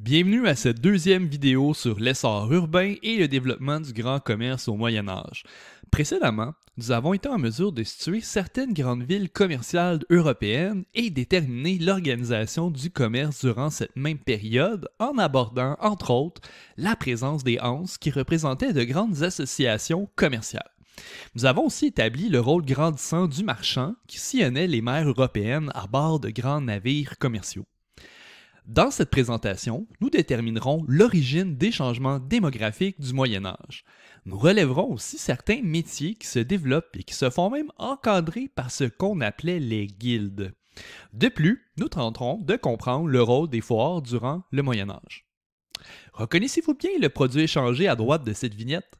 Bienvenue à cette deuxième vidéo sur l'essor urbain et le développement du grand commerce au Moyen Âge. Précédemment, nous avons été en mesure de situer certaines grandes villes commerciales européennes et déterminer l'organisation du commerce durant cette même période en abordant, entre autres, la présence des Hans qui représentaient de grandes associations commerciales. Nous avons aussi établi le rôle grandissant du marchand qui sillonnait les mers européennes à bord de grands navires commerciaux. Dans cette présentation, nous déterminerons l'origine des changements démographiques du Moyen Âge. Nous relèverons aussi certains métiers qui se développent et qui se font même encadrer par ce qu'on appelait les guildes. De plus, nous tenterons de comprendre le rôle des foires durant le Moyen Âge. Reconnaissez-vous bien le produit échangé à droite de cette vignette?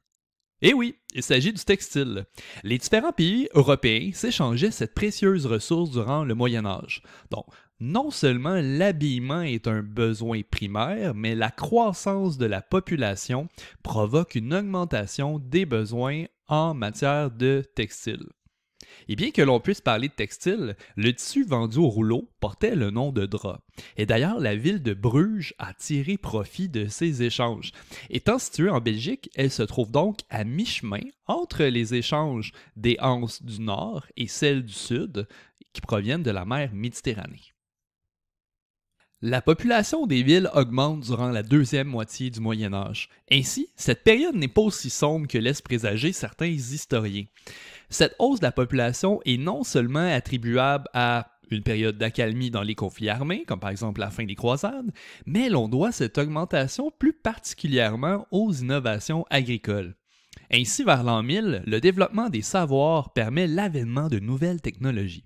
Eh oui, il s'agit du textile. Les différents pays européens s'échangeaient cette précieuse ressource durant le Moyen Âge. Donc, non seulement l'habillement est un besoin primaire, mais la croissance de la population provoque une augmentation des besoins en matière de textile. Et bien que l'on puisse parler de textile, le tissu vendu au rouleau portait le nom de drap. Et d'ailleurs, la ville de Bruges a tiré profit de ces échanges. Étant située en Belgique, elle se trouve donc à mi-chemin entre les échanges des Hanses du Nord et celles du Sud, qui proviennent de la mer Méditerranée. La population des villes augmente durant la deuxième moitié du Moyen Âge. Ainsi, cette période n'est pas aussi sombre que laissent présager certains historiens. Cette hausse de la population est non seulement attribuable à une période d'accalmie dans les conflits armés, comme par exemple la fin des croisades, mais l'on doit cette augmentation plus particulièrement aux innovations agricoles. Ainsi, vers l'an 1000, le développement des savoirs permet l'avènement de nouvelles technologies.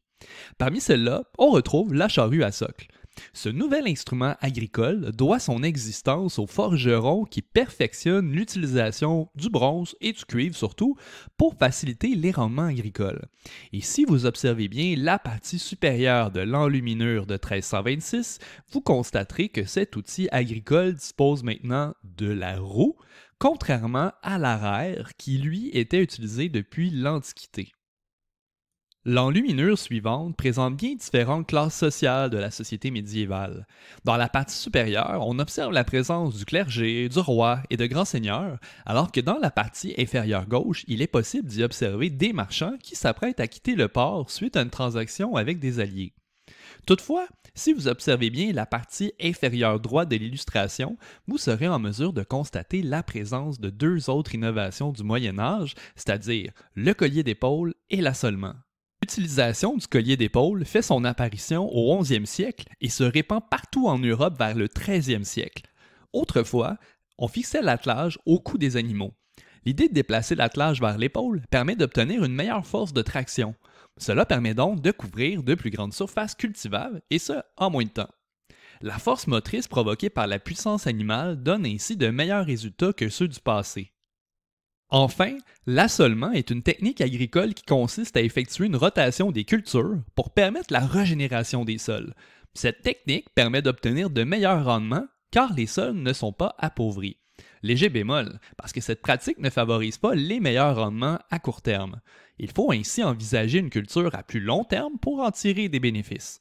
Parmi celles-là, on retrouve la charrue à socle. Ce nouvel instrument agricole doit son existence aux forgerons qui perfectionnent l'utilisation du bronze et du cuivre surtout pour faciliter les rendements agricoles. Et si vous observez bien la partie supérieure de l'enluminure de 1326, vous constaterez que cet outil agricole dispose maintenant de la roue, contrairement à l'arrière qui lui était utilisé depuis l'Antiquité. L'enluminure suivante présente bien différentes classes sociales de la société médiévale. Dans la partie supérieure, on observe la présence du clergé, du roi et de grands seigneurs, alors que dans la partie inférieure gauche, il est possible d'y observer des marchands qui s'apprêtent à quitter le port suite à une transaction avec des alliés. Toutefois, si vous observez bien la partie inférieure droite de l'illustration, vous serez en mesure de constater la présence de deux autres innovations du Moyen Âge, c'est-à-dire le collier d'épaule et l'assolement. L'utilisation du collier d'épaule fait son apparition au 11e siècle et se répand partout en Europe vers le 13e siècle. Autrefois, on fixait l'attelage au cou des animaux. L'idée de déplacer l'attelage vers l'épaule permet d'obtenir une meilleure force de traction. Cela permet donc de couvrir de plus grandes surfaces cultivables et ce, en moins de temps. La force motrice provoquée par la puissance animale donne ainsi de meilleurs résultats que ceux du passé. Enfin, l'assolement est une technique agricole qui consiste à effectuer une rotation des cultures pour permettre la régénération des sols. Cette technique permet d'obtenir de meilleurs rendements car les sols ne sont pas appauvris. Léger bémol, parce que cette pratique ne favorise pas les meilleurs rendements à court terme. Il faut ainsi envisager une culture à plus long terme pour en tirer des bénéfices.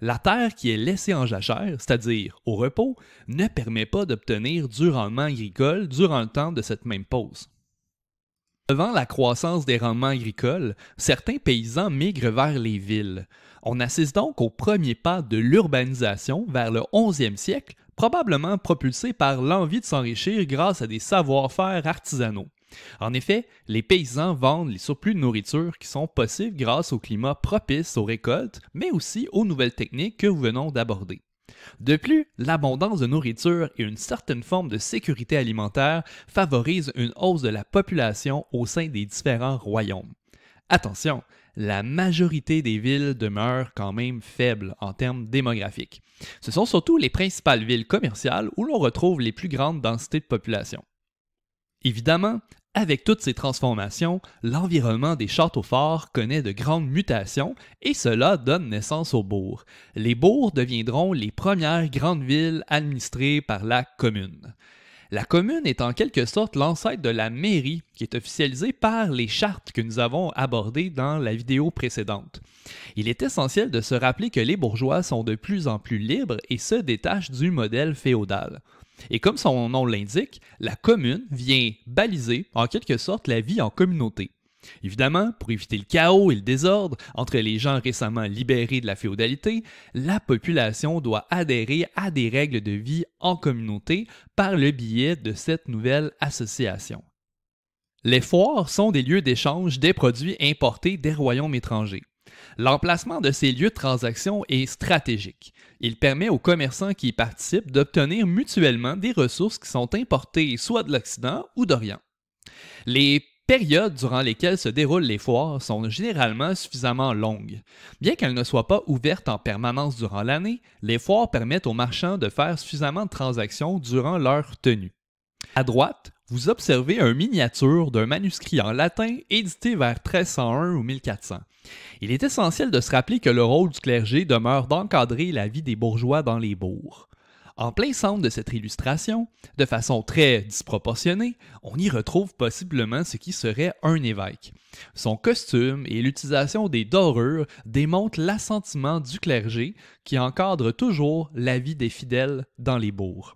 La terre qui est laissée en jachère, c'est-à-dire au repos, ne permet pas d'obtenir du rendement agricole durant le temps de cette même pause. Devant la croissance des rendements agricoles, certains paysans migrent vers les villes. On assiste donc au premier pas de l'urbanisation vers le 11e siècle, probablement propulsé par l'envie de s'enrichir grâce à des savoir-faire artisanaux. En effet, les paysans vendent les surplus de nourriture qui sont possibles grâce au climat propice aux récoltes, mais aussi aux nouvelles techniques que nous venons d'aborder. De plus, l'abondance de nourriture et une certaine forme de sécurité alimentaire favorisent une hausse de la population au sein des différents royaumes. Attention, la majorité des villes demeurent quand même faibles en termes démographiques. Ce sont surtout les principales villes commerciales où l'on retrouve les plus grandes densités de population. Évidemment, avec toutes ces transformations, l'environnement des châteaux forts connaît de grandes mutations et cela donne naissance aux bourgs. Les bourgs deviendront les premières grandes villes administrées par la commune. La commune est en quelque sorte l'ancêtre de la mairie qui est officialisée par les chartes que nous avons abordées dans la vidéo précédente. Il est essentiel de se rappeler que les bourgeois sont de plus en plus libres et se détachent du modèle féodal. Et comme son nom l'indique, la commune vient baliser en quelque sorte la vie en communauté. Évidemment, pour éviter le chaos et le désordre entre les gens récemment libérés de la féodalité, la population doit adhérer à des règles de vie en communauté par le biais de cette nouvelle association. Les foires sont des lieux d'échange des produits importés des royaumes étrangers l'emplacement de ces lieux de transaction est stratégique. Il permet aux commerçants qui y participent d'obtenir mutuellement des ressources qui sont importées soit de l'Occident ou d'Orient. Les périodes durant lesquelles se déroulent les foires sont généralement suffisamment longues. Bien qu'elles ne soient pas ouvertes en permanence durant l'année, les foires permettent aux marchands de faire suffisamment de transactions durant leur tenue. À droite, vous observez un miniature d'un manuscrit en latin édité vers 1301 ou 1400. Il est essentiel de se rappeler que le rôle du clergé demeure d'encadrer la vie des bourgeois dans les bourgs. En plein centre de cette illustration, de façon très disproportionnée, on y retrouve possiblement ce qui serait un évêque. Son costume et l'utilisation des dorures démontrent l'assentiment du clergé qui encadre toujours la vie des fidèles dans les bourgs.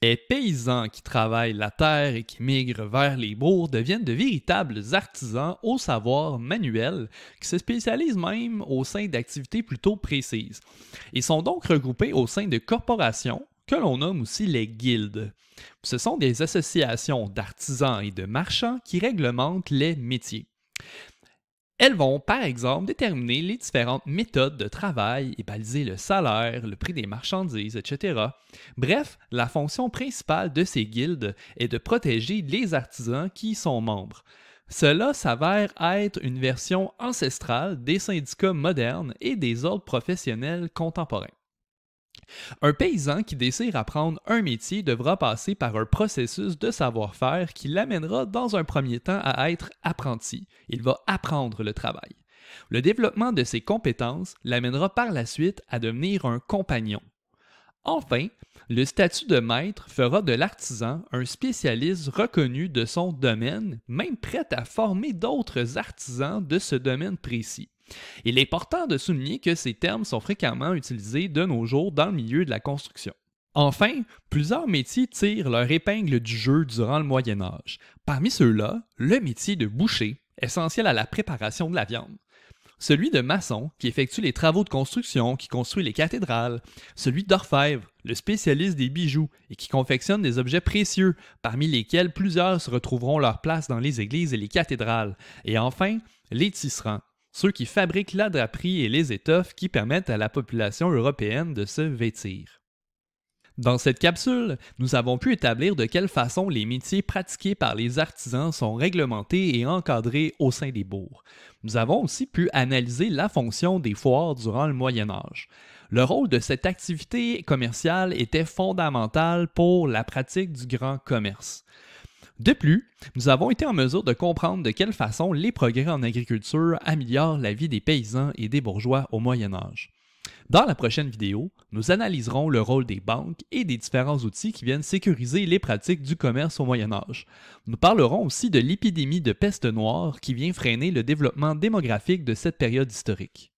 Les paysans qui travaillent la terre et qui migrent vers les bourgs deviennent de véritables artisans au savoir manuel qui se spécialisent même au sein d'activités plutôt précises. Ils sont donc regroupés au sein de corporations que l'on nomme aussi les guildes. Ce sont des associations d'artisans et de marchands qui réglementent les métiers. Elles vont, par exemple, déterminer les différentes méthodes de travail et baliser le salaire, le prix des marchandises, etc. Bref, la fonction principale de ces guildes est de protéger les artisans qui y sont membres. Cela s'avère être une version ancestrale des syndicats modernes et des ordres professionnels contemporains. Un paysan qui désire apprendre un métier devra passer par un processus de savoir-faire qui l'amènera dans un premier temps à être apprenti. Il va apprendre le travail. Le développement de ses compétences l'amènera par la suite à devenir un compagnon. Enfin, le statut de maître fera de l'artisan un spécialiste reconnu de son domaine, même prêt à former d'autres artisans de ce domaine précis. Il est important de souligner que ces termes sont fréquemment utilisés de nos jours dans le milieu de la construction. Enfin, plusieurs métiers tirent leur épingle du jeu durant le Moyen Âge. Parmi ceux-là, le métier de boucher, essentiel à la préparation de la viande celui de maçon qui effectue les travaux de construction, qui construit les cathédrales, celui d'orfèvre, le spécialiste des bijoux et qui confectionne des objets précieux, parmi lesquels plusieurs se retrouveront leur place dans les églises et les cathédrales, et enfin les tisserands, ceux qui fabriquent la draperie et les étoffes qui permettent à la population européenne de se vêtir. Dans cette capsule, nous avons pu établir de quelle façon les métiers pratiqués par les artisans sont réglementés et encadrés au sein des bourgs. Nous avons aussi pu analyser la fonction des foires durant le Moyen Âge. Le rôle de cette activité commerciale était fondamental pour la pratique du grand commerce. De plus, nous avons été en mesure de comprendre de quelle façon les progrès en agriculture améliorent la vie des paysans et des bourgeois au Moyen Âge. Dans la prochaine vidéo, nous analyserons le rôle des banques et des différents outils qui viennent sécuriser les pratiques du commerce au Moyen Âge. Nous parlerons aussi de l'épidémie de peste noire qui vient freiner le développement démographique de cette période historique.